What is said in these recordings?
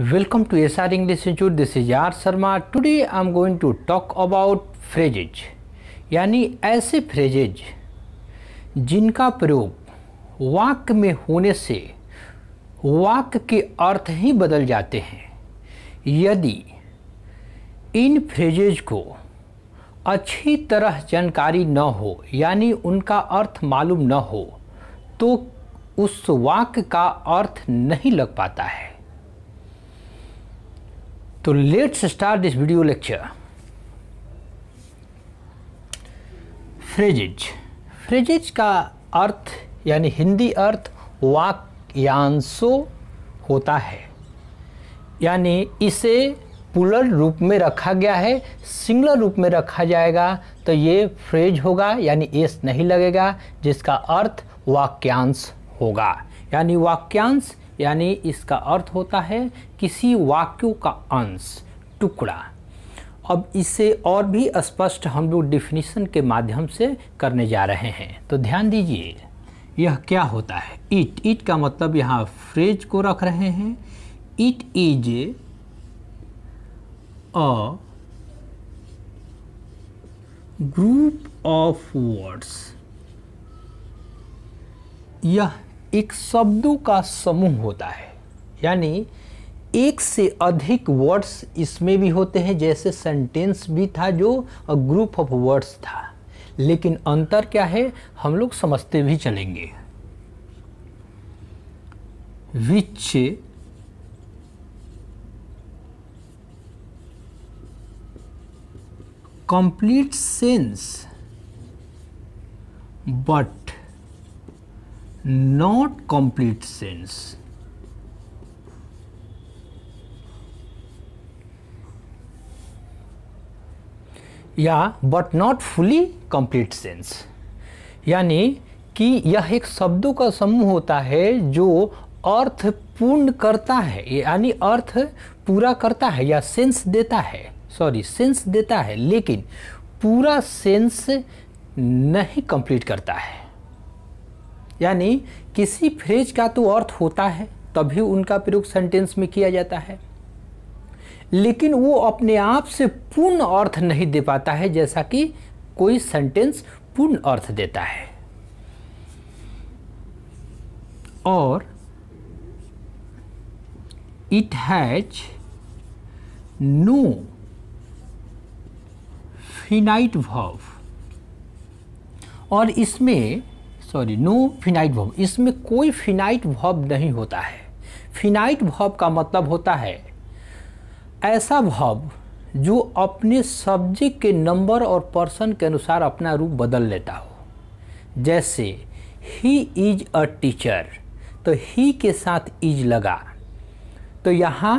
Welcome to S R English institute this is R Sharma today I am going to talk about phrases यानी ऐसे phrases जिनका प्रयोग वाक्य में होने से वाक्य के अर्थ ही बदल जाते हैं यदि इन फ्रेजेज को अच्छी तरह जानकारी न हो यानी उनका अर्थ मालूम न हो तो उस वाक्य का अर्थ नहीं लग पाता है तो let's start this video lecture phrases phrases का अर्थ यानी हिंदी अर्थ वाक्यांशो होता है यानी इसे पुलर रूप में रखा गया है सिंगलर रूप में रखा जाएगा तो ये फ्रेज होगा यानी एस नहीं लगेगा जिसका अर्थ वाक्यांश होगा यानी वाक्यांश यानी इसका अर्थ होता है किसी वाक्यों का अंश टुकड़ा अब इसे और भी स्पष्ट हम लोग डिफिनीशन के माध्यम से करने जा रहे हैं तो ध्यान दीजिए यह क्या होता है इट इट का मतलब यहाँ फ्रेज को रख रहे हैं it is a group of words यह एक शब्दों का समूह होता है यानी एक से अधिक वर्ड्स इसमें भी होते हैं जैसे सेंटेंस भी था जो ग्रुप ऑफ वर्ड्स था लेकिन अंतर क्या है हम लोग समझते भी चलेंगे which complete sense but not complete sense. या but not fully complete sense यानी कि यह एक शब्दों का समूह होता है जो अर्थ पूर्ण करता है यानी अर्थ पूरा करता है या सेंस देता है सॉरी सेंस देता है लेकिन पूरा सेंस नहीं कंप्लीट करता है यानी किसी फ्रेज का तो अर्थ होता है तभी उनका प्रयोग सेंटेंस में किया जाता है लेकिन वो अपने आप से पूर्ण अर्थ नहीं दे पाता है जैसा कि कोई सेंटेंस पूर्ण अर्थ देता है और it has no finite verb और इसमें सॉरी नो फिनाइट भॉब इसमें कोई फिनाइट भॉब नहीं होता है फिनाइट भॉब का मतलब होता है ऐसा भॉब जो अपने सब्जेक्ट के नंबर और पर्सन के अनुसार अपना रूप बदल लेता हो जैसे ही इज अ टीचर तो ही के साथ इज लगा तो यहाँ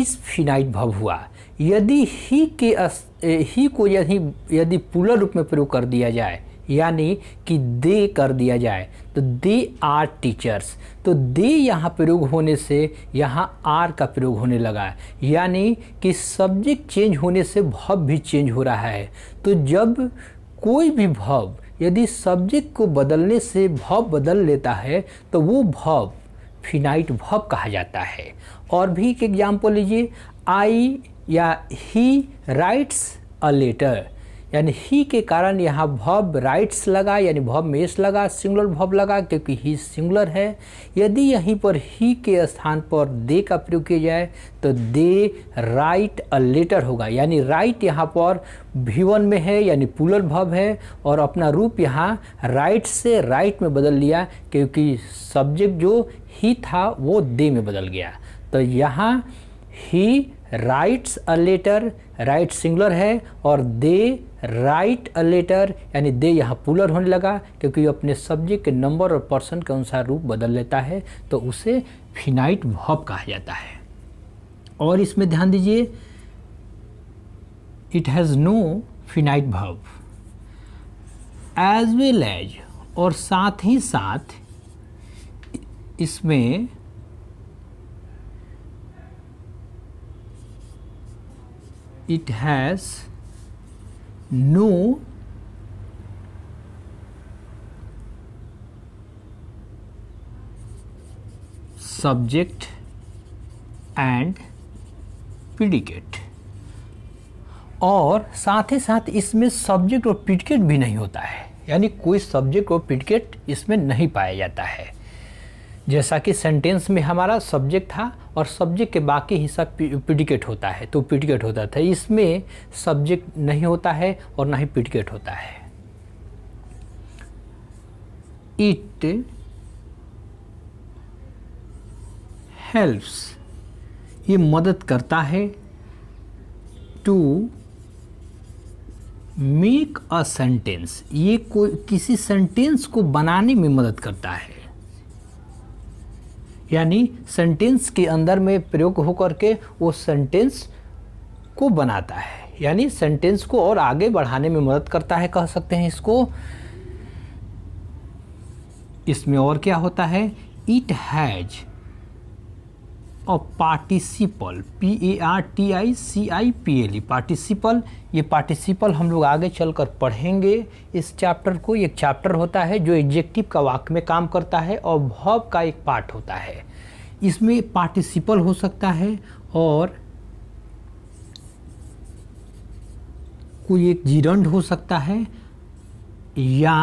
इज फिनाइट भव हुआ यदि ही के अस, ही को यदि यदि पुलर रूप में प्रयोग कर दिया जाए यानी कि दे कर दिया जाए तो दे आर टीचर्स तो दे यहाँ प्रयोग होने से यहाँ आर का प्रयोग होने लगा है यानी कि सब्जेक्ट चेंज होने से भव भी चेंज हो रहा है तो जब कोई भी भव यदि सब्जेक्ट को बदलने से भव बदल लेता है तो वो भव फिनाइट भव कहा जाता है और भी एक एग्जाम्पल लीजिए आई या ही राइट्स अ लेटर यानी ही के कारण यहाँ भव राइट्स लगा यानी भव मेस लगा सिंगुलर भव लगा क्योंकि ही सिंगुलर है यदि यहीं पर ही के स्थान पर दे का प्रयोग किया जाए तो दे राइट अ लेटर होगा यानी राइट यहाँ पर भीवन में है यानी पुलर भव है और अपना रूप यहाँ राइट से राइट में बदल लिया क्योंकि सब्जेक्ट जो ही था वो दे में बदल गया तो यहाँ ही writes a letter write singular है और दे राइट अ लेटर यानी दे यहाँ पुलर होने लगा क्योंकि वो अपने सब्जेक्ट के नंबर और पर्सन के अनुसार रूप बदल लेता है तो उसे फिनाइट भॉप कहा जाता है और इसमें ध्यान दीजिए इट हैज़ नो फिनाइट भव एज वेल एज और साथ ही साथ इसमें it has know subject and predicate और साथ ही साथ इसमें सब्जेक्ट और प्रिडिकेट भी नहीं होता है यानी कोई सब्जेक्ट और प्रिडिकेट इसमें नहीं पाया जाता है जैसा कि सेंटेंस में हमारा सब्जेक्ट था और सब्जेक्ट के बाकी हिस्सा पीडिकेट होता है तो पीडिकेट होता था इसमें सब्जेक्ट नहीं होता है और ना ही पीडिकेट होता है इट हेल्प्स ये मदद करता है टू मेक अ सेंटेंस ये कोई किसी सेंटेंस को बनाने में मदद करता है यानी सेंटेंस के अंदर में प्रयोग होकर के वो सेंटेंस को बनाता है यानी सेंटेंस को और आगे बढ़ाने में मदद करता है कह सकते हैं इसको इसमें और क्या होता है इट हैज़ और participle P A R T I C I P L E participle ये पार्टिसिपल हम लोग आगे चलकर पढ़ेंगे इस चैप्टर को एक चैप्टर होता है जो एग्जेक्टिव का वाक में काम करता है और भव का एक पार्ट होता है इसमें पार्टिसिपल हो सकता है और कोई एक जीरंड हो सकता है या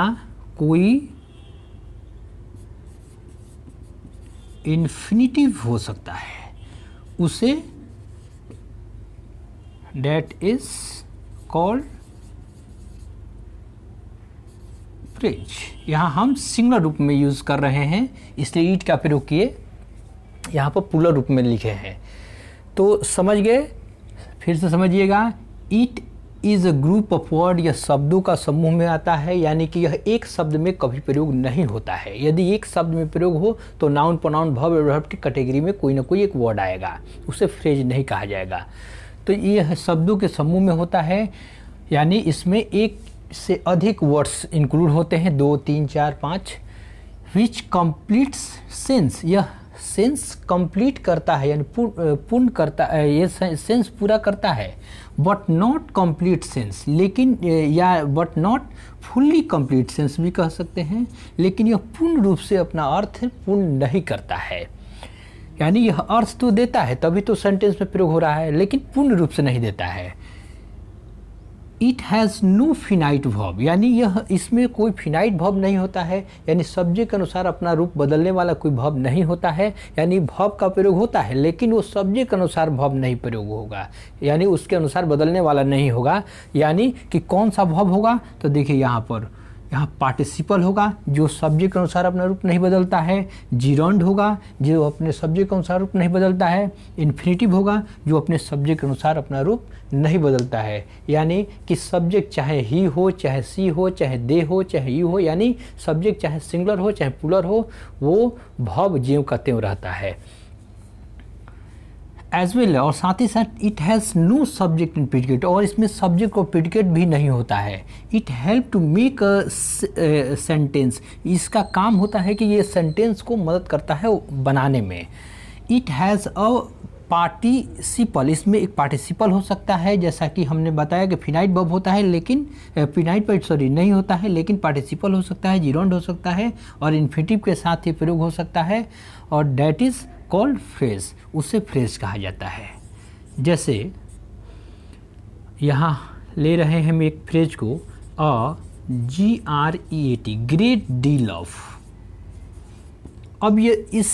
कोई इन्फिनिटिव हो सकता है उसे डेट इज कॉल्ड फ्रिज यहाँ हम सिंगलर रूप में यूज़ कर रहे हैं इसलिए ईट का प्रयोग किए यहाँ पर पुलर रूप में लिखे हैं तो समझ गए फिर से समझिएगा it is a group of word यह शब्दों का समूह में आता है यानी कि यह एक शब्द में कभी प्रयोग नहीं होता है यदि एक शब्द में प्रयोग हो तो नाउन प्रनाउन भव एडवर्ब की कैटेगरी में कोई ना कोई एक वर्ड आएगा उसे फ्रेज नहीं कहा जाएगा तो यह शब्दों के समूह में होता है यानी इसमें एक से अधिक वर्ड्स इंक्लूड होते हैं दो तीन चार पाँच विच कम्प्लीट्स सेंस यह सेंस कंप्लीट करता है यानी पूर्ण करता ये सेंस पूरा करता है बट नॉट कंप्लीट सेंस लेकिन या but not fully complete sense भी कह सकते हैं लेकिन यह पूर्ण रूप से अपना अर्थ पूर्ण नहीं करता है यानी यह अर्थ तो देता है तभी तो सेंटेंस में प्रयोग हो रहा है लेकिन पूर्ण रूप से नहीं देता है इट हैज़ नो फिनाइट भव यानी यह इसमें कोई फिनाइट भव नहीं होता है यानी सब्जेक्ट के अनुसार अपना रूप बदलने वाला कोई भव नहीं होता है यानी भव का प्रयोग होता है लेकिन वो सब्जेक्ट के अनुसार भव नहीं प्रयोग होगा यानी उसके अनुसार बदलने वाला नहीं होगा यानी कि कौन सा भव होगा तो देखिए यहाँ पर यहाँ पार्टिसिपल होगा जो सब्जेक्ट के अनुसार अपना रूप नहीं बदलता है जीरोंड होगा जो अपने सब्जेक्ट के अनुसार रूप नहीं बदलता है इन्फिनेटिव होगा जो अपने सब्जेक्ट के अनुसार अपना रूप नहीं बदलता है यानी कि सब्जेक्ट चाहे ही हो चाहे सी हो चाहे दे हो चाहे यू हो यानी सब्जेक्ट चाहे सिंगुलर हो चाहे पुलर हो वो भव ज्यों का त्यों रहता है एज वेल और साथ ही साथ it has no subject in predicate और इसमें सब्जेक्ट और प्रिडिकेट भी नहीं होता है it help to make a sentence इसका काम होता है कि ये सेंटेंस को मदद करता है बनाने में इट हैज़ अ पार्टिसिपल इसमें एक पार्टिसिपल हो सकता है जैसा कि हमने बताया कि फिनाइट बब होता है लेकिन फिनाइट पर सॉरी नहीं होता है लेकिन पार्टिसिपल हो सकता है जीरोड हो सकता है और इन्फिटिव के साथ ही प्रयोग हो सकता है और डैट इज़ कॉल्ड फ्रेज उसे फ्रेज कहा जाता है जैसे यहाँ ले रहे हैं हम एक फ्रेज को a G R E A T great deal of अब ये इस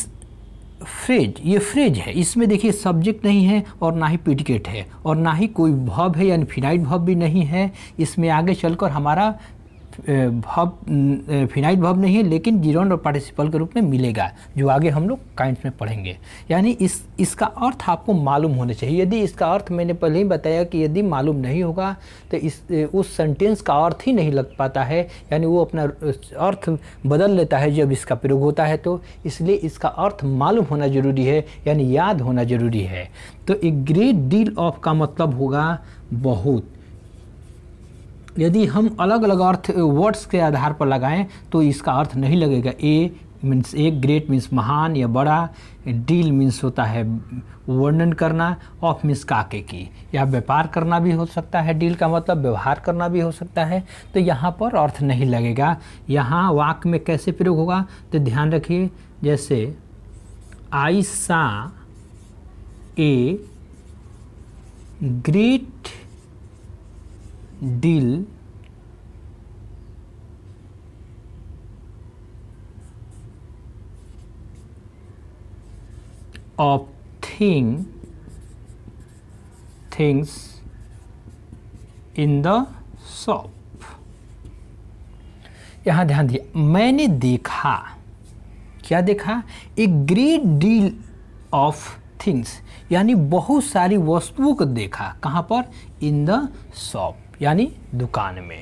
फ्रेज ये फ्रेज है इसमें देखिए सब्जेक्ट नहीं है और ना ही पिटिकेट है और ना ही कोई भव है यानी फिनाइट भव भी नहीं है इसमें आगे चलकर हमारा भव फिनाइट भव नहीं है लेकिन जीरोन और पार्टिसिपल के रूप में मिलेगा जो आगे हम लोग काइंट्स में पढ़ेंगे यानी इस इसका अर्थ आपको मालूम होना चाहिए यदि इसका अर्थ मैंने पहले ही बताया कि यदि मालूम नहीं होगा तो इस उस सेंटेंस का अर्थ ही नहीं लग पाता है यानी वो अपना अर्थ बदल लेता है जब इसका प्रयोग होता है तो इसलिए इसका अर्थ मालूम होना ज़रूरी है यानी याद होना ज़रूरी है तो ए ग्रेट डील ऑफ का मतलब होगा बहुत यदि हम अलग अलग अर्थ वर्ड्स के आधार पर लगाएं तो इसका अर्थ नहीं लगेगा a means a great means महान या बड़ा डील मीन्स होता है वर्णन करना ऑफ मीन्स काके की या व्यापार करना भी हो सकता है डील का मतलब व्यवहार करना भी हो सकता है तो यहाँ पर अर्थ नहीं लगेगा यहाँ वाक में कैसे प्रयोग होगा तो ध्यान रखिए जैसे I saw a great deal of thing things in the shop यहां ध्यान दिया मैंने देखा क्या देखा a great deal of things यानी बहुत सारी वस्तुओं को देखा कहाँ पर इन द शॉप यानी दुकान में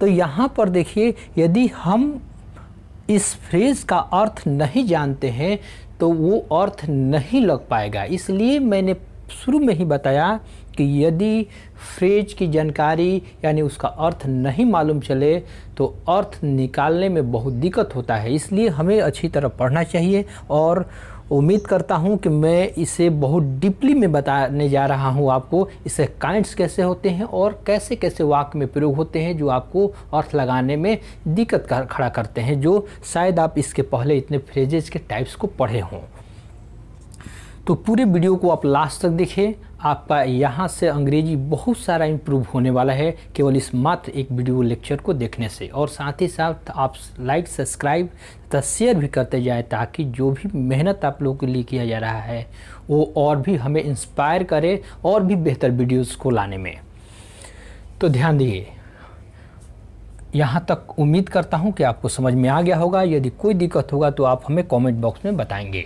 तो यहाँ पर देखिए यदि हम इस फ्रेज़ का अर्थ नहीं जानते हैं तो वो अर्थ नहीं लग पाएगा इसलिए मैंने शुरू में ही बताया कि यदि फ्रेज की जानकारी यानी उसका अर्थ नहीं मालूम चले तो अर्थ निकालने में बहुत दिक्कत होता है इसलिए हमें अच्छी तरह पढ़ना चाहिए और उम्मीद करता हूँ कि मैं इसे बहुत डीपली में बताने जा रहा हूँ आपको इसे काइंड्स कैसे होते हैं और कैसे कैसे वाक्य में प्रयोग होते हैं जो आपको अर्थ लगाने में दिक्कत कर, खड़ा करते हैं जो शायद आप इसके पहले इतने फ्रेजेज के टाइप्स को पढ़े हों तो पूरे वीडियो को आप लास्ट तक देखें आपका यहाँ से अंग्रेजी बहुत सारा इम्प्रूव होने वाला है केवल इस मात्र एक वीडियो लेक्चर को देखने से और साथ ही साथ आप लाइक सब्सक्राइब तथा शेयर भी करते जाए ताकि जो भी मेहनत आप लोगों के लिए किया जा रहा है वो और भी हमें इंस्पायर करे और भी बेहतर वीडियोज़ को लाने में तो ध्यान दिए यहाँ तक उम्मीद करता हूँ कि आपको समझ में आ गया होगा यदि कोई दिक्कत होगा तो आप हमें कॉमेंट बॉक्स में बताएँगे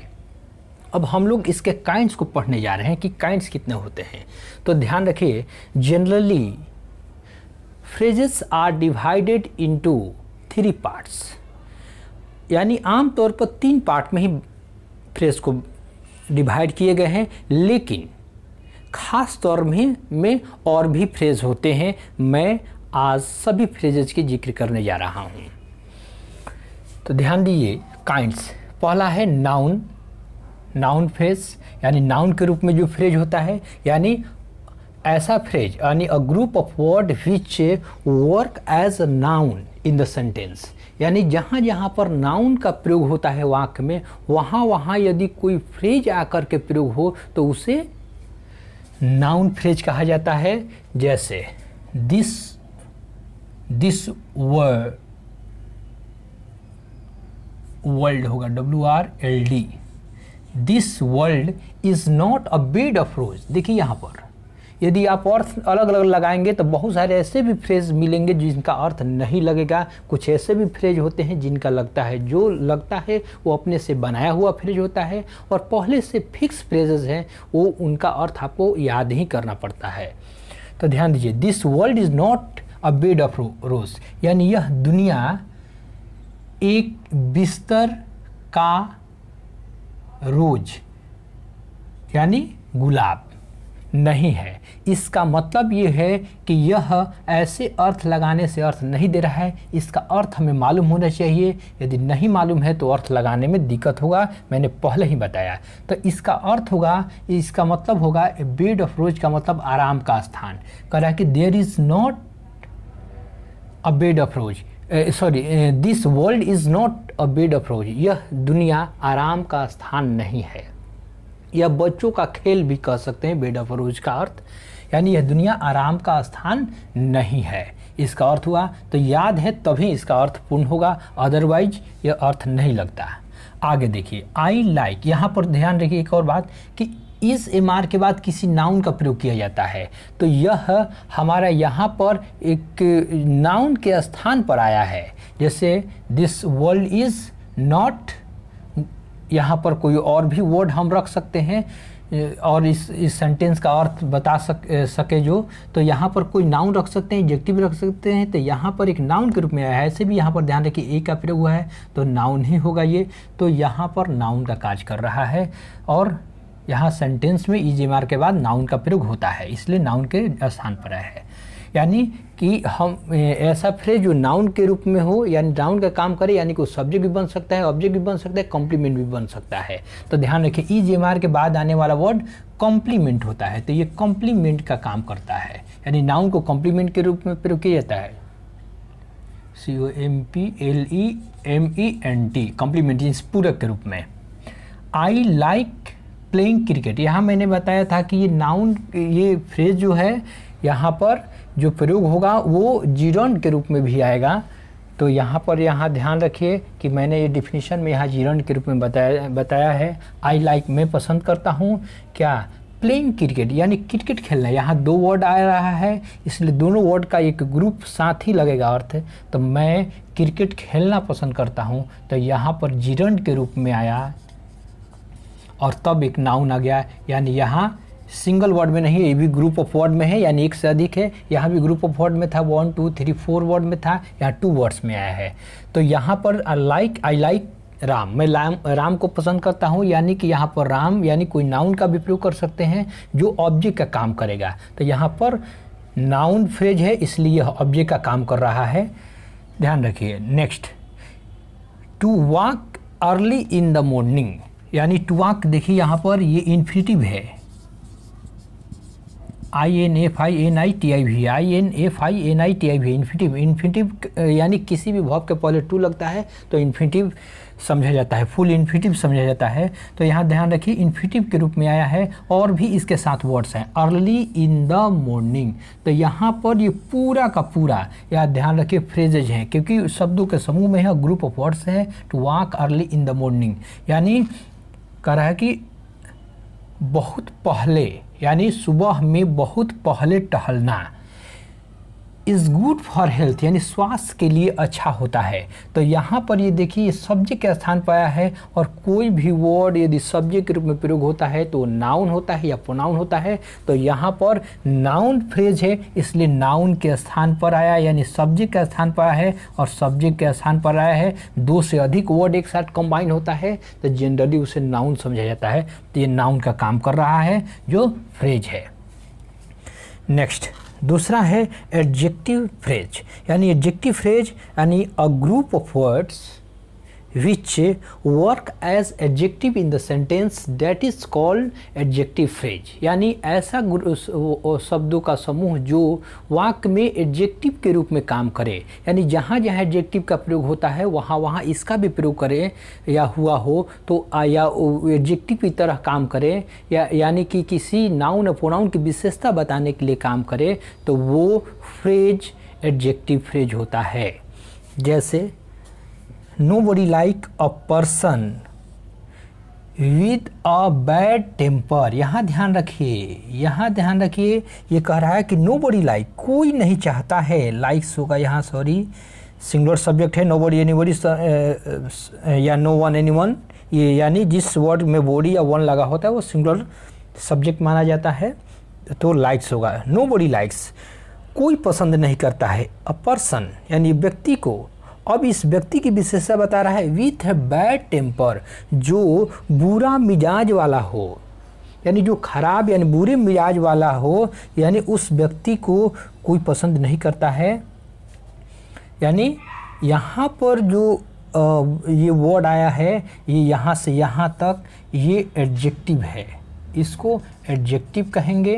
अब हम लोग इसके काइंड्स को पढ़ने जा रहे हैं कि काइंड्स कितने होते हैं तो ध्यान रखिए generally phrases are divided into three parts यानी आमतौर पर तीन पार्ट में ही फ्रेज को डिवाइड किए गए हैं लेकिन खास तौर में में और भी फ्रेज होते हैं मैं आज सभी फ्रेजेस की जिक्र करने जा रहा हूँ तो ध्यान दीजिए काइंड्स पहला है नाउन नाउन फ्रेज यानी नाउन के रूप में जो फ्रेज होता है यानी ऐसा फ्रेज यानी a group of word which work as a noun in the sentence यानी जहाँ जहाँ पर नाउन का प्रयोग होता है वाक्य में वहाँ वहाँ यदि कोई फ्रेज आकर के प्रयोग हो तो उसे नाउन फ्रेज कहा जाता है जैसे दिस दिस वर्ल्ड होगा W R L D this world is not a bed of rose देखिए यहाँ पर यदि आप अर्थ अलग अलग लगाएंगे तो बहुत सारे ऐसे भी फ्रेज मिलेंगे जिनका अर्थ नहीं लगेगा कुछ ऐसे भी फ्रेज होते हैं जिनका लगता है जो लगता है वो अपने से बनाया हुआ फ्रेज होता है और पहले से फिक्स फ्रेजेस हैं वो उनका अर्थ आपको याद ही करना पड़ता है तो ध्यान दीजिए this world is not a bed of rose यानी यह दुनिया एक बिस्तर का रोज यानी गुलाब नहीं है इसका मतलब ये है कि यह ऐसे अर्थ लगाने से अर्थ नहीं दे रहा है इसका अर्थ हमें मालूम होना चाहिए यदि नहीं मालूम है तो अर्थ लगाने में दिक्कत होगा मैंने पहले ही बताया तो इसका अर्थ होगा इसका मतलब होगा ए बेड ऑफ रोज का मतलब आराम का स्थान कह रहा है कि there is not a bed of rose sorry this world is not a bed of rose यह दुनिया आराम का स्थान नहीं है यह बच्चों का खेल भी कह सकते हैं बेड ऑफ रोज का अर्थ यानी यह दुनिया आराम का स्थान नहीं है इसका अर्थ हुआ तो याद है तभी इसका अर्थ पूर्ण होगा अदरवाइज यह अर्थ नहीं लगता आगे देखिए आई लाइक यहाँ पर ध्यान रखिए एक और बात कि इस एम आर के बाद किसी नाउन का प्रयोग किया जाता है तो यह हमारा यहाँ पर एक नाउन के स्थान पर आया है जैसे दिस वर्ल्ड इज़ नॉट यहाँ पर कोई और भी वर्ड हम रख सकते हैं और इस इस सेंटेंस का अर्थ बता सक सके जो तो यहाँ पर कोई नाउन रख सकते हैं एडजेक्टिव रख सकते हैं तो यहाँ पर एक नाउन के रूप में आया है ऐसे भी यहाँ पर ध्यान रखिए ए का प्रयोग हुआ है तो नाउन ही होगा ये तो यहाँ पर नाउन का कार्य कर रहा है और यहाँ सेंटेंस में ई e के बाद नाउन का प्रयोग होता है इसलिए नाउन के स्थान पर है यानी कि हम ऐसा फ्रेज जो नाउन के रूप में हो यानी नाउन का काम करे यानी कि वो सब्जेक्ट भी बन सकता है ऑब्जेक्ट भी बन सकता है कॉम्प्लीमेंट भी बन सकता है तो ध्यान रखिए ई e जी के बाद आने वाला वर्ड कॉम्प्लीमेंट होता है तो ये कॉम्प्लीमेंट का काम करता है यानी नाउन को कॉम्प्लीमेंट के रूप में प्रयोग किया जाता है C O M P L E M E N T complement पूरक के रूप में I like like playing cricket यहाँ मैंने बताया था कि ये नाउन ये फ्रेज जो है यहाँ पर जो प्रयोग होगा वो जीरोन के रूप में भी आएगा तो यहाँ पर यहाँ ध्यान रखिए कि मैंने ये डिफिनीशन में यहाँ जीरोन के रूप में बताया बताया है आई लाइक like, मैं पसंद करता हूँ क्या प्लेइंग क्रिकेट यानी क्रिकेट खेलना यहाँ दो वर्ड आ रहा है इसलिए दोनों वर्ड का एक ग्रुप साथ ही लगेगा अर्थ तो मैं क्रिकेट खेलना पसंद करता हूँ तो यहाँ पर जीरन के रूप में आया और तब एक नाउन आ गया यानी यहाँ सिंगल वर्ड में नहीं है ये भी ग्रुप ऑफ वर्ड में है यानी एक से अधिक है यहाँ भी ग्रुप ऑफ वर्ड में था one two three four word में था यहाँ टू वर्ड्स में आया है तो यहाँ पर लाइक आई लाइक राम मैं राम राम को पसंद करता हूँ यानी कि यहाँ पर राम यानी कोई नाउन का भी प्रयोग कर सकते हैं जो ऑब्जेक्ट का काम करेगा तो यहाँ पर नाउन फ्रेज है इसलिए यह ऑब्जेक्ट का काम कर रहा है ध्यान रखिए next to walk early in the morning यानी टुआक देखिए यहाँ पर ये इन्फिनिटिव है I N F I N I T I V I N F I N I T I V infinitive infinitive यानी किसी भी भाव के पहले टू लगता है तो इन्फिनिटिव समझा जाता है फुल इन्फिनिटिव समझा जाता है तो यहाँ ध्यान रखिए इन्फिनिटिव के रूप में आया है और भी इसके साथ वर्ड्स हैं अर्ली इन द मॉर्निंग तो यहाँ पर ये पूरा का पूरा या ध्यान रखिए फ्रेजेज हैं क्योंकि शब्दों के समूह में है ग्रुप ऑफ वर्ड्स हैं to walk early in the morning यानी कह रहा है कि बहुत पहले यानी सुबह में बहुत पहले टहलना इज़ गुड फॉर हेल्थ यानी स्वास्थ्य के लिए अच्छा होता है तो यहाँ पर ये देखिए ये सब्जेक्ट के स्थान पर आया है और कोई भी वर्ड यदि सब्जेक्ट के रूप में प्रयोग होता है तो नाउन होता है या प्रोनाउन होता है तो यहाँ पर नाउन फ्रेज है इसलिए नाउन के स्थान पर आया यानी सब्जेक्ट के स्थान पर आया है और सब्जेक्ट के स्थान पर आया है दो से अधिक वर्ड एक साथ कंबाइन होता है तो जनरली उसे नाउन समझा जाता है तो ये नाउन का काम कर रहा है जो फ्रेज है नेक्स्ट दूसरा है एडजेक्टिव फ्रेज यानी एडजेक्टिव फ्रेज यानी a group of words which work as adjective in the sentence that is called adjective phrase यानी ऐसा शब्दों का समूह जो वाक्य में एडजेक्टिव के रूप में काम करे यानी जहाँ जहाँ एडजेक्टिव का प्रयोग होता है वहाँ वहाँ इसका भी प्रयोग करें या हुआ हो तो आ, या एडजेक्टिव की तरह काम करें या यानी कि किसी नाउन प्रोनाउन की विशेषता बताने के लिए काम करे तो वो फ्रेज एडजेक्टिव फ्रेज होता है जैसे nobody like a person with a bad temper यहाँ ध्यान रखिए यहाँ ध्यान रखिए ये कह रहा है कि नो बडी लाइक कोई नहीं चाहता है लाइक्स होगा यहाँ सॉरी सिंगुलर सब्जेक्ट है नो बडी एनी बडी या नो वन एनी वन ये यानी जिस वर्ड में बॉडी या वन लगा होता है वो सिंगुलर सब्जेक्ट माना जाता है तो लाइक्स होगा नो बॉडी लाइक्स कोई पसंद नहीं करता है अ पर्सन यानी व्यक्ति को अब इस व्यक्ति की विशेषता बता रहा है विथ बैड टेम्पर जो बुरा मिजाज वाला हो यानी जो खराब यानी बुरे मिजाज वाला हो यानी उस व्यक्ति को कोई पसंद नहीं करता है यानी यहाँ पर जो ये वर्ड आया है ये यहाँ से यहाँ तक ये एडजेक्टिव है इसको एडजेक्टिव कहेंगे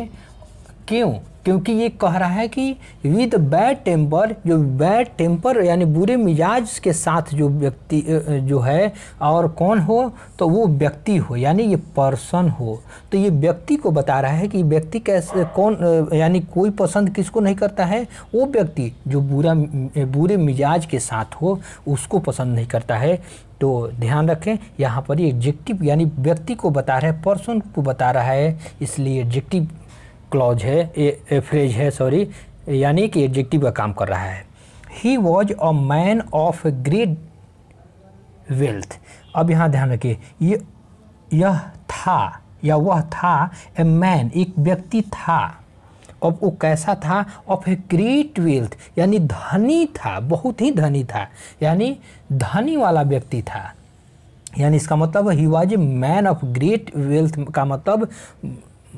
क्यों क्योंकि ये कह रहा है कि विद बैड टेम्पर जो बैड टेम्पर यानी बुरे मिजाज के साथ जो व्यक्ति जो है और कौन हो तो वो व्यक्ति हो यानी ये पर्सन हो तो ये व्यक्ति को बता रहा है कि व्यक्ति कैसे कौन यानी कोई पसंद किसको नहीं करता है वो व्यक्ति जो बुरा बुरे मिजाज के साथ हो उसको पसंद नहीं करता है तो ध्यान रखें यहाँ पर ये एडजेक्टिव यानी व्यक्ति को बता रहा है पर्सन को बता रहा है इसलिए एग्जेक्टिव क्लॉज है फ्रेज है सॉरी यानी कि एडजेक्टिव का काम कर रहा है he was a man of great wealth अब यहाँ ध्यान रखिए ये यह था या वह था ए मैन एक व्यक्ति था अब वो कैसा था ऑफ ए ग्रेट वेल्थ यानी धनी था बहुत ही धनी था यानी धनी वाला व्यक्ति था यानी इसका मतलब he was a man of great wealth का मतलब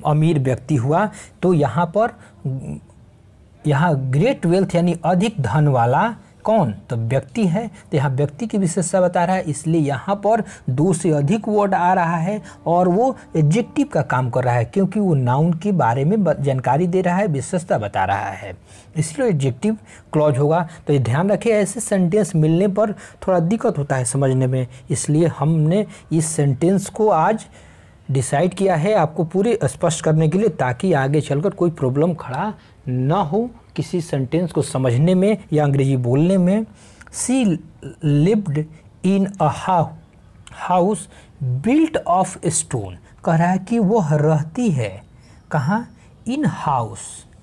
अमीर व्यक्ति हुआ तो यहाँ पर यहाँ ग्रेट वेल्थ यानी अधिक धन वाला कौन तो व्यक्ति है तो यहाँ व्यक्ति की विशेषता बता रहा है इसलिए यहाँ पर दो से अधिक वर्ड आ रहा है और वो एडजेक्टिव का काम कर रहा है क्योंकि वो नाउन के बारे में जानकारी दे रहा है विशेषता बता रहा है इसलिए एडजेक्टिव क्लॉज होगा तो ये ध्यान रखें ऐसे सेंटेंस मिलने पर थोड़ा दिक्कत होता है समझने में इसलिए हमने इस सेंटेंस को आज डिसाइड किया है आपको पूरे स्पष्ट करने के लिए ताकि आगे चलकर कोई प्रॉब्लम खड़ा ना हो किसी सेंटेंस को समझने में या अंग्रेजी बोलने में she lived in a house built of stone कह रहा है कि वह रहती है कहाँ इन हाउस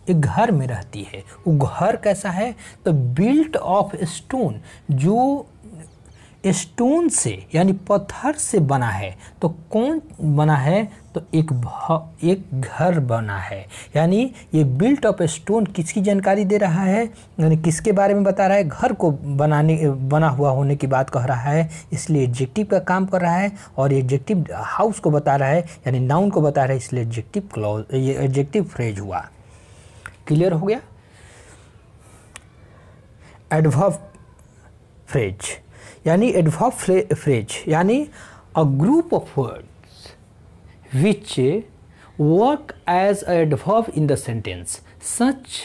एक घर में रहती है वो घर कैसा है तो बिल्ट ऑफ स्टोन जो स्टोन से यानी पत्थर से बना है तो कौन बना है तो एक एक घर बना है यानी ये बिल्ट ऑफ स्टोन किसकी जानकारी दे रहा है यानी किसके बारे में बता रहा है घर को बनाने बना हुआ होने की बात कह रहा है इसलिए एडजेक्टिव का काम कर रहा है और एडजेक्टिव हाउस को बता रहा है यानी नाउन को बता रहा है इसलिए एडजेक्टिव क्लॉज ये एडजेक्टिव फ्रेज हुआ क्लियर हो गया एडव फ्रेज यानी एडवर्ब फ्रेज यानी a group of words which work as a in the sentence such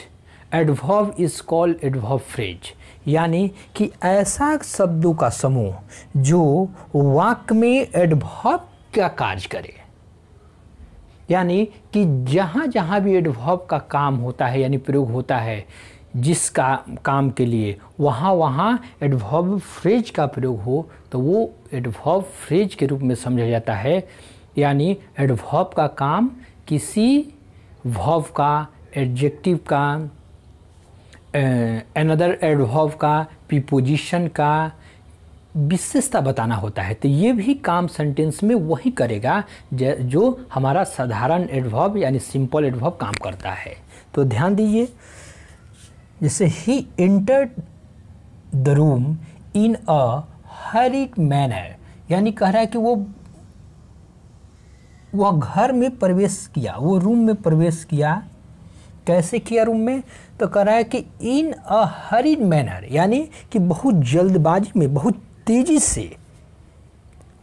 adverb is called adverb phrase यानी कि ऐसा शब्दों का समूह जो वाक में एडवर्ब का कार्य करे यानी कि जहाँ जहाँ भी एडवर्ब का काम होता है यानी प्रयोग होता है जिस का काम के लिए वहाँ वहाँ एडवर्ब फ्रेज का प्रयोग हो तो वो एडवर्ब फ्रेज के रूप में समझा जाता है यानी एडवर्ब का काम किसी वर्ब का एडजेक्टिव का अनदर एडवर्ब का प्रीपोजिशन का विशेषता बताना होता है तो ये भी काम सेंटेंस में वही करेगा जो हमारा साधारण एडवर्ब यानी सिंपल एडवर्ब काम करता है तो ध्यान दीजिए जैसे he enter the room in a hurried manner यानी कह रहा है कि वो वह घर में प्रवेश किया वो रूम में प्रवेश किया कैसे किया रूम में तो कह रहा है कि इन अ हरिड मैनर यानी कि बहुत जल्दबाजी में बहुत तेज़ी से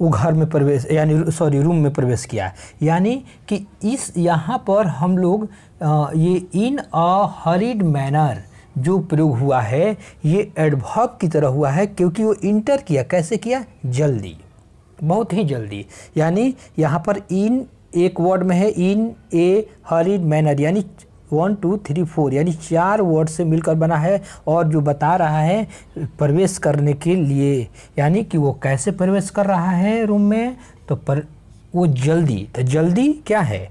वो घर में प्रवेश यानी सॉरी रूम में प्रवेश किया यानी कि इस यहाँ पर हम लोग ये इन अ हरिड मैनर जो प्रयोग हुआ है ये एडभॉक की तरह हुआ है क्योंकि वो इंटर किया कैसे किया जल्दी बहुत ही जल्दी यानी यहाँ पर इन एक वर्ड में है इन ए हरिड मैनर यानी वन टू थ्री फोर यानी चार वर्ड से मिलकर बना है और जो बता रहा है प्रवेश करने के लिए यानी कि वो कैसे प्रवेश कर रहा है रूम में तो पर वो जल्दी तो जल्दी क्या है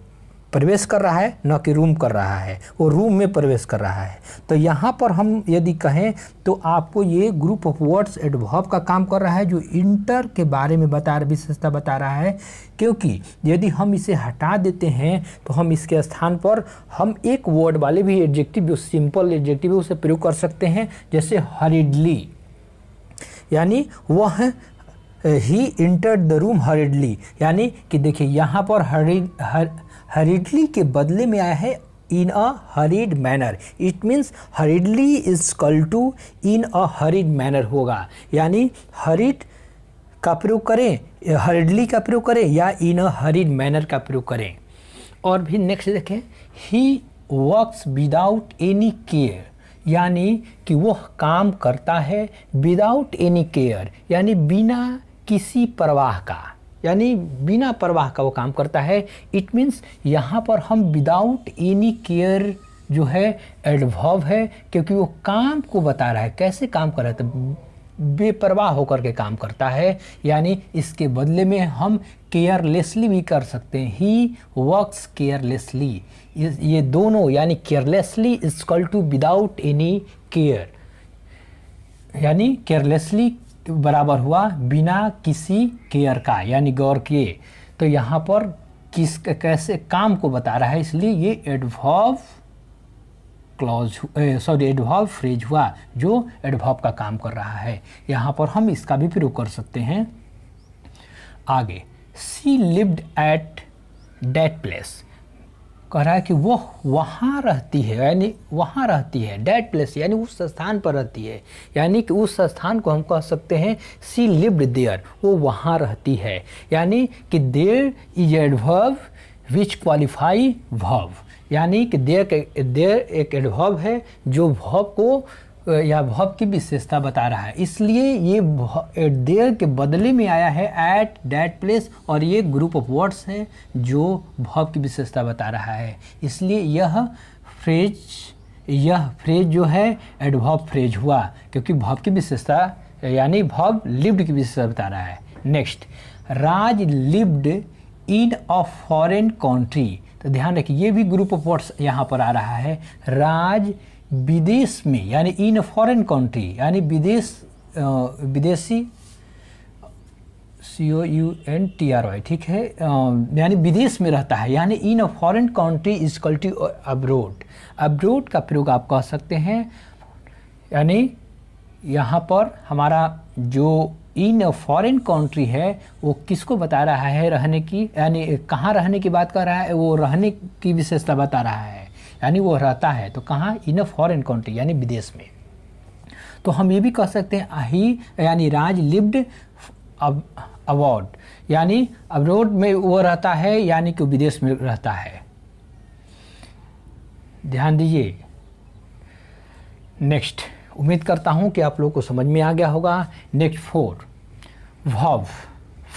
प्रवेश कर रहा है न कि रूम कर रहा है वो रूम में प्रवेश कर रहा है तो यहाँ पर हम यदि कहें तो आपको ये ग्रुप ऑफ वर्ड्स एडभॉव का काम कर रहा है जो इंटर के बारे में बता विशेषता बता रहा है क्योंकि यदि हम इसे हटा देते हैं तो हम इसके स्थान पर हम एक वर्ड वाले भी एडजेक्टिव जो सिंपल एडजेक्टिव है उसे प्रयोग कर सकते हैं जैसे हरिडली यानी वह he enter the room hurriedly यानी कि देखिए यहाँ पर हरिड हर हरिडली के बदले में आया है in a hurried manner it means hurriedly is equal to in a hurried manner होगा यानी हरीड का प्रयोग करें हरिडली का प्रयोग करें या इन अ हरीड मैनर का प्रयोग करें और भी नेक्स्ट देखें he works without any care यानी कि वह काम करता है विदाउट एनी केयर यानी बिना किसी परवाह का यानी बिना परवाह का वो काम करता है इट मीन्स यहाँ पर हम विदाउट एनी केयर जो है एडभॉव है क्योंकि वो काम को बता रहा है कैसे काम कर रहा है तो बेपरवाह होकर के काम करता है यानी इसके बदले में हम केयरलेसली भी कर सकते हैं ही वर्क्स केयरलेसली ये दोनों यानी carelessly is equal to without any care यानी केयरलेसली बराबर हुआ बिना किसी केयर का यानी गौर किए तो यहाँ पर किस कैसे काम को बता रहा है इसलिए ये एडवॉव क्लॉज सॉरी एडवॉल्व फ्रेज हुआ जो एडवॉव का काम कर रहा है यहाँ पर हम इसका भी प्रयोग कर सकते हैं आगे she lived at that place कह रहा है कि वह वहाँ रहती है यानी वहाँ रहती है डेट प्लेस यानी उस स्थान पर रहती है यानी कि उस स्थान को हम कह सकते हैं सी लिव्ड देयर वो वहाँ रहती है यानी कि there is adverb which qualify भव यानी कि देर देर एक एडभव है जो भव को या भव की विशेषता बता रहा है इसलिए ये देर के बदले में आया है एट डैट प्लेस और ये ग्रुप ऑफ वर्ड्स है जो भव की विशेषता बता रहा है इसलिए यह फ्रेज यह फ्रेज जो है एडभव फ्रेज हुआ क्योंकि भव की विशेषता यानी भव लिव्ड की विशेषता बता रहा है next Raj lived in a foreign country तो ध्यान रखिए ये भी ग्रुप ऑफ वर्ड्स यहाँ पर आ रहा है राज विदेश में यानी इन अ फॉरेन कंट्री यानी विदेश विदेशी C O U N T R Y ठीक है यानी विदेश में रहता है यानी in a foreign country is equal to abroad abroad का प्रयोग आप कह सकते हैं यानी यहाँ पर हमारा जो इन अ फॉरेन कंट्री है वो किसको बता रहा है रहने की यानी कहाँ रहने की बात कर रहा है वो रहने की विशेषता बता रहा है यानी वो रहता है तो कहाँ इन अ फॉरन कंट्री यानी विदेश में तो हम ये भी कह सकते हैं आही यानी राज लिव्ड अवॉर्ड यानी अब्रोड में वो रहता है यानी कि विदेश में रहता है ध्यान दीजिए नेक्स्ट उम्मीद करता हूँ कि आप लोग को समझ में आ गया होगा नेक्स्ट फोर भाव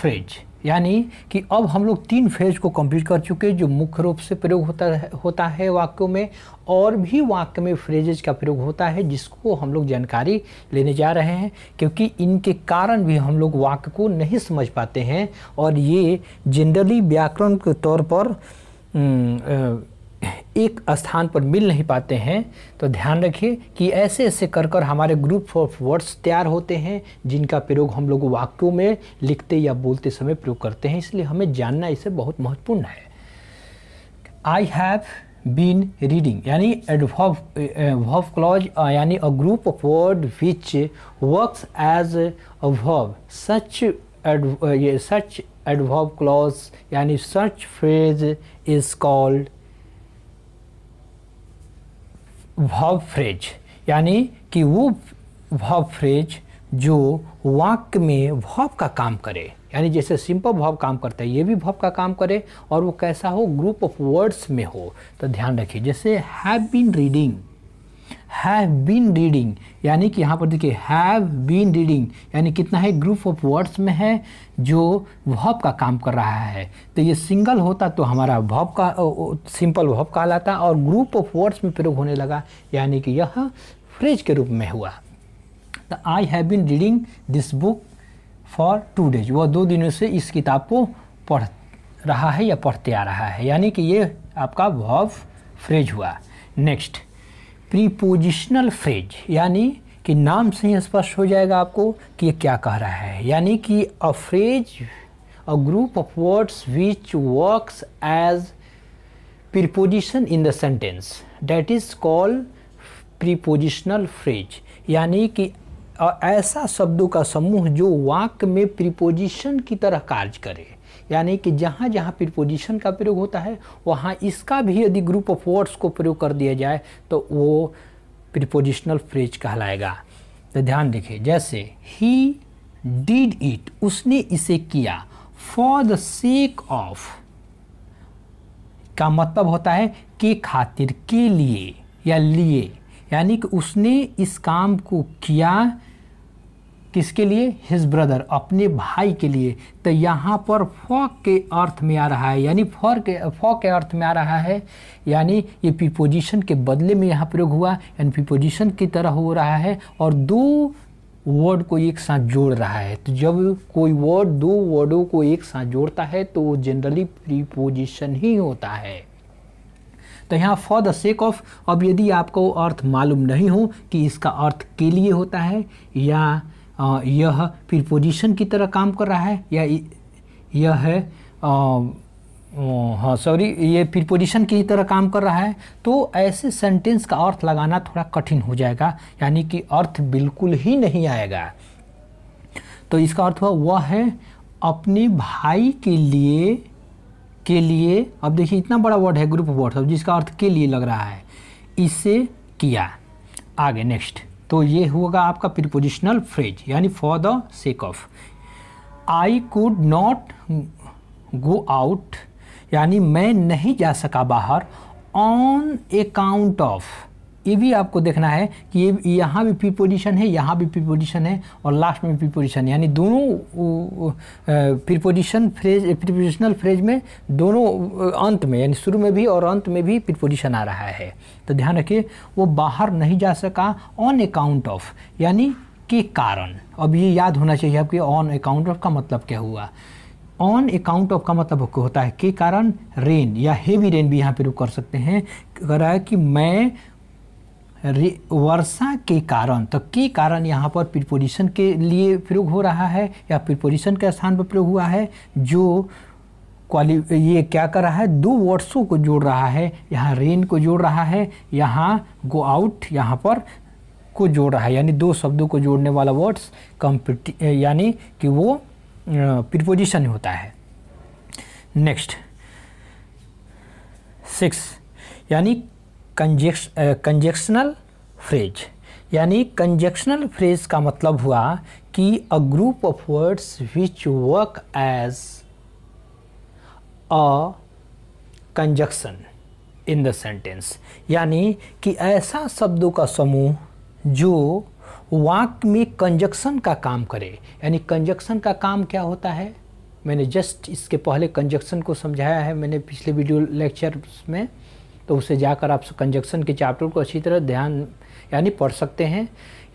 फ्रेज यानी कि अब हम लोग तीन फेज को कंप्लीट कर चुके हैं जो मुख्य रूप से प्रयोग होता है होता है वाक्यों में और भी वाक्य में फ्रेजेज का प्रयोग होता है जिसको हम लोग जानकारी लेने जा रहे हैं क्योंकि इनके कारण भी हम लोग वाक्य को नहीं समझ पाते हैं और ये जनरली व्याकरण के तौर पर न, हम्म, न, एक स्थान पर मिल नहीं पाते हैं तो ध्यान रखिए कि ऐसे ऐसे कर कर हमारे ग्रुप ऑफ वर्ड्स तैयार होते हैं जिनका प्रयोग हम लोग वाक्यों में लिखते या बोलते समय प्रयोग करते हैं इसलिए हमें जानना इसे बहुत महत्वपूर्ण है आई हैव बीन रीडिंग यानी एडवर्व क्लॉज यानी a group of word which works as अव सच ये सच एडव क्लॉज यानी सच फ्रेज इज कॉल्ड भाव फ्रेज यानी कि वो भाव फ्रेज जो वाक्य में भाव का काम करे यानी जैसे सिंपल भाव काम करता है ये भी भाव का काम करे और वो कैसा हो ग्रुप ऑफ वर्ड्स में हो तो ध्यान रखिए जैसे have been reading have been reading यानी कि यहाँ पर देखिए हैव बीन रीडिंग यानी कितना है ग्रुप ऑफ वर्ड्स में है जो वॉब का काम कर रहा है तो ये सिंगल होता तो हमारा वॉब का सिंपल वॉब कहलाता और ग्रुप ऑफ वर्ड्स में प्रयोग होने लगा यानी कि यह फ्रेज के रूप में हुआ the I have been reading this book for two days वह दो दिनों से इस किताब को पढ़ रहा है या पढ़ते आ रहा है यानी कि ये आपका वॉब फ्रेज हुआ नेक्स्ट प्रीपोजिशनल फ्रेज यानी कि नाम से ही स्पष्ट हो जाएगा आपको कि ये क्या कह रहा है यानी कि a phrase a group of words which works as preposition in the sentence that is call prepositional phrase यानी कि ऐसा शब्दों का समूह जो वाक्य में प्रीपोजिशन की तरह कार्य करे यानी कि जहाँ जहाँ प्रिपोजिशन का प्रयोग होता है वहाँ इसका भी यदि ग्रुप ऑफ वर्ड्स को प्रयोग कर दिया जाए तो वो प्रिपोजिशनल फ्रेज कहलाएगा तो ध्यान देखिए जैसे ही डिड इट उसने इसे किया फॉर द सेक ऑफ का मतलब होता है के खातिर के लिए या लिए यानी कि उसने इस काम को किया किसके लिए हिज ब्रदर अपने भाई के लिए तो यहाँ पर फॉक के अर्थ में आ रहा है यानी फॉर के फॉ के अर्थ में आ रहा है यानी ये प्रीपोजिशन के बदले में यहाँ प्रयोग हुआ यानी प्रीपोजिशन की तरह हो रहा है और दो वर्ड को एक साथ जोड़ रहा है तो जब कोई वर्ड दो वर्डों को एक साथ जोड़ता है तो वो जनरली प्रीपोजिशन ही होता है तो यहाँ फॉर द सेक ऑफ अब यदि आपको अर्थ मालूम नहीं हो कि इसका अर्थ के लिए होता है या यह फिर पोजीशन की तरह काम कर रहा है या यह है हाँ सॉरी ये फिर पोजीशन की तरह काम कर रहा है तो ऐसे सेंटेंस का अर्थ लगाना थोड़ा कठिन हो जाएगा यानी कि अर्थ बिल्कुल ही नहीं आएगा तो इसका अर्थ हुआ वह है अपने भाई के लिए के लिए अब देखिए इतना बड़ा वर्ड है ग्रुप वर्ड जिसका अर्थ के लिए लग रहा है इसे किया आगे नेक्स्ट तो ये होगा आपका प्रिपोजिशनल फ्रेज यानी for the sake of I could not go out यानी मैं नहीं जा सका बाहर ऑन अकाउंट ऑफ ये भी आपको देखना है कि ये यहाँ भी प्रीपोजिशन है यहाँ भी प्रीपोजिशन है और लास्ट में पी है यानी दोनों प्रिपोजिशन फ्रेज प्रिपोजिशनल फ्रेज में दोनों अंत में यानी शुरू में भी और अंत में भी प्रिपोजिशन आ रहा है तो ध्यान रखिए वो बाहर नहीं जा सका ऑन अकाउंट ऑफ यानी के कारण अब ये याद होना चाहिए आपके ऑन अकाउंट ऑफ का मतलब क्या हुआ ऑन अकाउंट ऑफ का मतलब होता है के कारण रेन या हेवी रेन भी यहाँ पर कर सकते हैं कह रहा है कि मैं वर्षा के कारण तो के कारण यहाँ पर प्रिपोजिशन के लिए प्रयोग हो रहा है या प्रिपोजिशन के स्थान पर प्रयोग हुआ है जो क्वाली ये क्या कर रहा है दो वर्ड्सों को जोड़ रहा है यहाँ रेन को जोड़ रहा है यहाँ गो आउट यहाँ पर को जोड़ रहा है यानी दो शब्दों को जोड़ने वाला वर्ड्स कम्पिटी यानी कि वो प्रिपोजिशन होता है नेक्स्ट सिक्स यानी कंजेक्शनल फ्रेज uh, यानी कंजेक्शनल फ्रेज का मतलब हुआ कि a group of words which work as a conjunction in the sentence यानी कि ऐसा शब्दों का समूह जो वाक्य में कंजक्शन का काम करे यानी कंजक्शन का काम क्या होता है मैंने जस्ट इसके पहले कंजक्शन को समझाया है मैंने पिछले वीडियो लेक्चर में तो उसे जाकर आप कंजक्शन के चैप्टर को अच्छी तरह ध्यान यानी पढ़ सकते हैं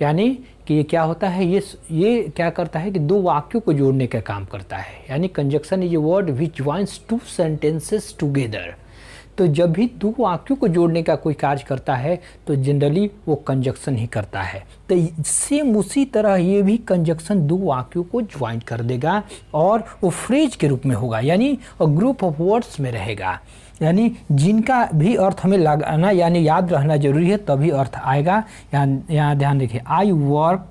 यानी कि ये क्या होता है ये ये क्या करता है कि दो वाक्यों को जोड़ने का काम करता है यानी conjunction is a word which joins two sentences together तो जब भी दो वाक्यों को जोड़ने का कोई कार्य करता है तो जनरली वो कंजक्शन ही करता है तो सेम उसी तरह ये भी कंजक्शन दो वाक्यों को ज्वाइन कर देगा और वो फ्रेज के रूप में होगा यानी ग्रुप ऑफ वर्ड्स में रहेगा यानी जिनका भी अर्थ हमें लगाना यानी याद रहना जरूरी है तभी अर्थ आएगा यहाँ यहाँ ध्यान देखिए आई वर्क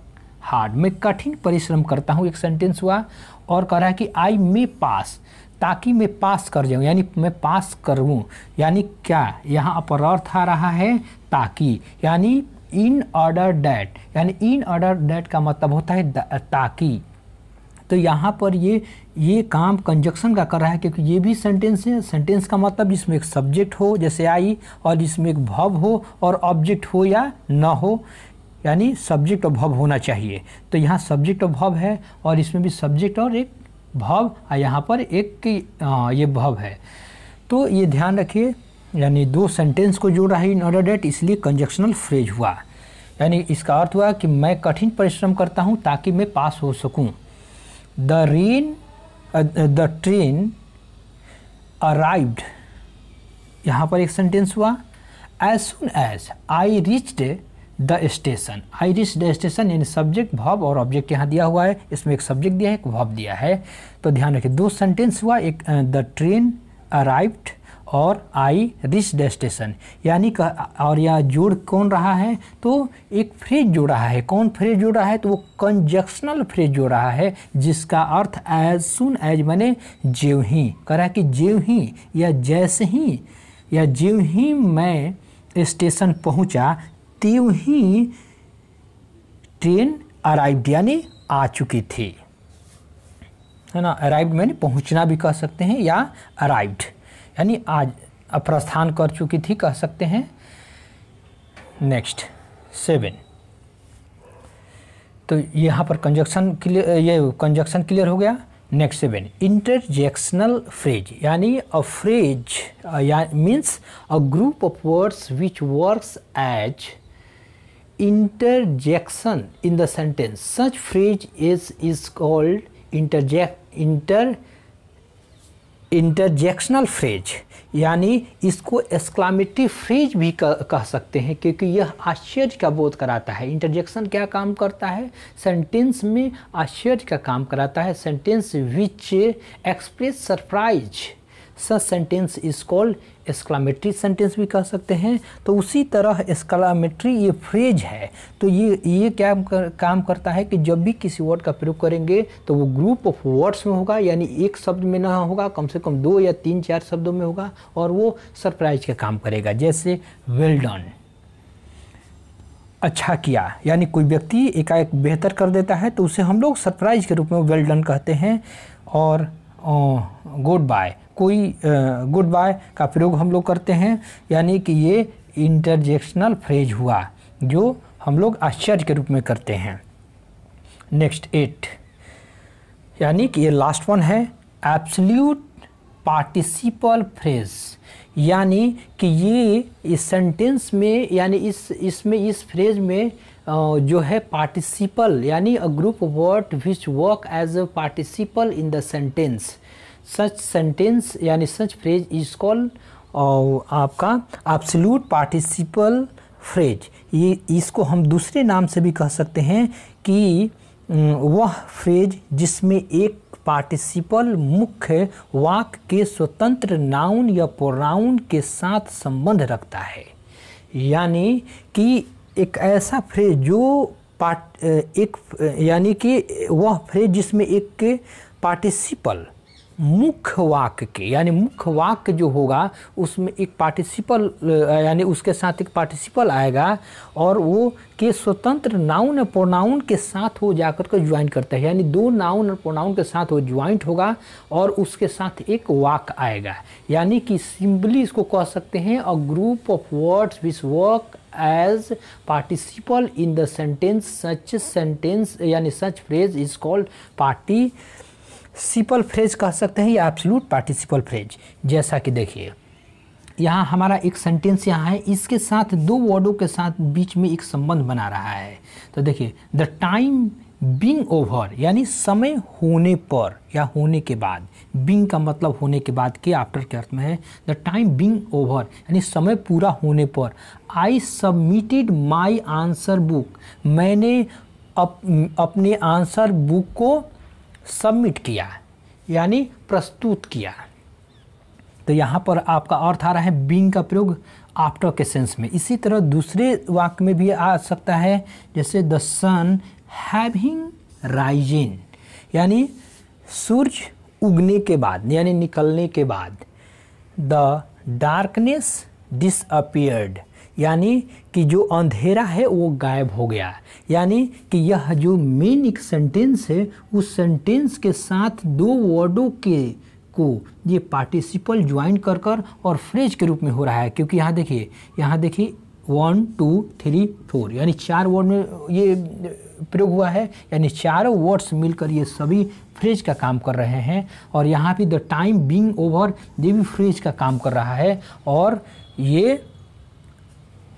हार्ड मैं कठिन परिश्रम करता हूँ एक सेंटेंस हुआ और कह रहा है कि आई मे पास ताकि मैं पास कर जाऊँ यानी मैं पास करूँ यानी क्या यहाँ अपर अर्थ आ रहा है ताकि यानी इन ऑर्डर डैट यानी इन ऑर्डर डैट का मतलब होता है ताकि तो यहाँ पर ये ये काम कंजक्शन का कर रहा है क्योंकि ये भी सेंटेंस है सेंटेंस का मतलब इसमें एक सब्जेक्ट हो जैसे आई और इसमें एक भव हो और ऑब्जेक्ट हो या न हो यानी सब्जेक्ट और भव होना चाहिए तो यहाँ सब्जेक्ट और भव है और इसमें भी सब्जेक्ट और एक भव और यहाँ पर एक हाँ, ये भव है तो ये ध्यान रखिए यानी दो सेंटेंस को जोड़ रहा है इन ऑर्डर डेट इसलिए कंजक्शनल फ्रेज हुआ यानी इसका अर्थ हुआ कि मैं कठिन परिश्रम करता हूँ ताकि मैं पास हो सकूँ the rain uh, uh, the train arrived यहाँ पर एक सेंटेंस हुआ as soon as I reached the station I reach the station यानी सब्जेक्ट भव और ऑब्जेक्ट यहाँ दिया हुआ है इसमें एक सब्जेक्ट दिया है एक भाव दिया है तो ध्यान रखिए दो सेंटेंस हुआ एक द ट्रेन अराइव्ड और आई रिच डेस्टेशन यानी और यह या जोड़ कौन रहा है तो एक फ्रेज जोड़ रहा है कौन फ्रेज जोड़ रहा है तो वो कंजक्शनल फ्रेज जोड़ रहा है जिसका अर्थ एज सुन एज मने जेव ही कह रहा है कि जेव ही या जैसे ही या जेव ही मैं स्टेशन पहुंचा त्यों ही ट्रेन अराइव्ड यानी आ चुकी थी है ना अराइव मैंने पहुंचना भी कह सकते हैं या अराइव्ड यानी आज अप्रस्थान प्रस्थान कर चुकी थी कह सकते हैं नेक्स्ट सेवन तो यहाँ पर कंजक्शन क्लियर ये कंजक्शन क्लियर हो गया नेक्स्ट सेवन इंटरजेक्शनल फ्रेज यानी अ फ्रेज uh, या means a group of words which works as interjection in the sentence such phrase is is called interject inter interjectional phrase यानी इसको exclamative phrase भी कह सकते हैं क्योंकि यह आश्चर्य का बोध कराता है इंटरजेक्शन क्या काम करता है सेंटेंस में आश्चर्य का काम कराता है sentence which express surprise such sentence is called exclamatory sentence भी कह सकते हैं तो उसी तरह एक्सक्लामेट्री ये फ्रेज है तो ये ये क्या कर, काम करता है कि जब भी किसी वर्ड का प्रयोग करेंगे तो वो ग्रुप ऑफ वर्ड्स में होगा यानी एक शब्द में ना होगा कम से कम दो या तीन चार शब्दों में होगा और वो सरप्राइज का काम करेगा जैसे वेल डन अच्छा किया यानी कोई व्यक्ति एकाएक बेहतर कर देता है तो उसे हम लोग सरप्राइज के रूप में वेल डन कहते हैं और गुड बाय कोई गुड बाय का प्रयोग हम लोग करते हैं यानी कि ये इंटरजेक्शनल फ्रेज हुआ जो हम लोग आश्चर्य के रूप में करते हैं नेक्स्ट एट यानी कि ये लास्ट वन है एब्सल्यूट पार्टिसिपल फ्रेज यानी कि ये इस सेंटेंस में यानी इस इसमें इस फ्रेज में जो है पार्टिसिपल यानी a group word which work as a participle in the sentence such sentence यानी सच फ्रेज इज कॉल आपका एब्सोल्यूट पार्टिसिपल फ्रेज ये इसको हम दूसरे नाम से भी कह सकते हैं कि वह फ्रेज जिसमें एक पार्टिसिपल मुख्य वाक के स्वतंत्र नाउन या प्रोनाउन के साथ संबंध रखता है यानी कि एक ऐसा फ्रेज जो पार्ट एक यानी कि वह फ्रेज जिसमें एक पार्टिसिपल मुख्य वाक्य के यानी मुख्य वाक्य जो होगा उसमें एक पार्टिसिपल यानी उसके साथ एक पार्टिसिपल आएगा और वो के स्वतंत्र नाउन और प्रोनाउन के साथ वो जाकर के ज्वाइन करता है यानी दो नाउन और प्रोनाउन के साथ वो ज्वाइंट होगा और उसके साथ एक वाक आएगा यानी कि सिंपली इसको कह सकते हैं a group of words which work as participle in the sentence such sentence यानी such phrase is called participle phrase कह सकते हैं या एब्सलूट पार्टिसिपल फ्रेज जैसा कि देखिए यहाँ हमारा एक सेंटेंस यहाँ है इसके साथ दो वर्डों के साथ बीच में एक संबंध बना रहा है तो देखिए द टाइम बिंग ओवर यानी समय होने पर या होने के बाद बिंग का मतलब होने के बाद के आफ्टर के अर्थ में है द टाइम बिंग ओवर यानी समय पूरा होने पर I submitted my answer book मैंने अप, अपने आंसर बुक को सबमिट किया यानी प्रस्तुत किया तो यहाँ पर आपका अर्थ आ रहा है बींग का प्रयोग आफ्टर के सेंस में इसी तरह दूसरे वाक्य में भी आ सकता है जैसे द सन हैविंग राइजिन यानी सूर्य उगने के बाद यानी निकलने के बाद द डार्कनेस डिसअपियर्ड यानी कि जो अंधेरा है वो गायब हो गया यानी कि यह जो मेन एक सेंटेंस है उस सेंटेंस के साथ दो वर्डों के को ये पार्टिसिपल ज्वाइन कर कर और फ्रेज के रूप में हो रहा है क्योंकि यहाँ देखिए यहाँ देखिए वन टू थ्री फोर यानी चार वर्ड में ये प्रयोग हुआ है यानी चारों वर्ड्स मिलकर ये सभी फ्रेज का काम कर रहे हैं और यहाँ भी द टाइम बींग ओवर ये भी फ्रेज का काम कर रहा है और ये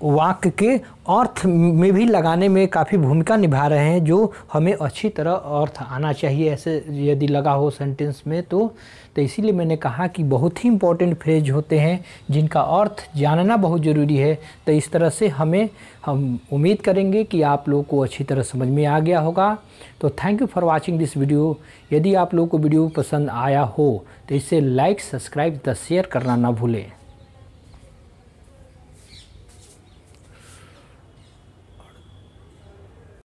वाक्य के अर्थ में भी लगाने में काफ़ी भूमिका निभा रहे हैं जो हमें अच्छी तरह अर्थ आना चाहिए ऐसे यदि लगा हो सेंटेंस में तो तो इसीलिए मैंने कहा कि बहुत ही इम्पोर्टेंट फ्रेज होते हैं जिनका अर्थ जानना बहुत ज़रूरी है तो इस तरह से हमें हम उम्मीद करेंगे कि आप लोगों को अच्छी तरह समझ में आ गया होगा तो thank you for watching this video यदि आप लोगों को वीडियो पसंद आया हो तो इसे लाइक सब्सक्राइब द शेयर करना ना भूलें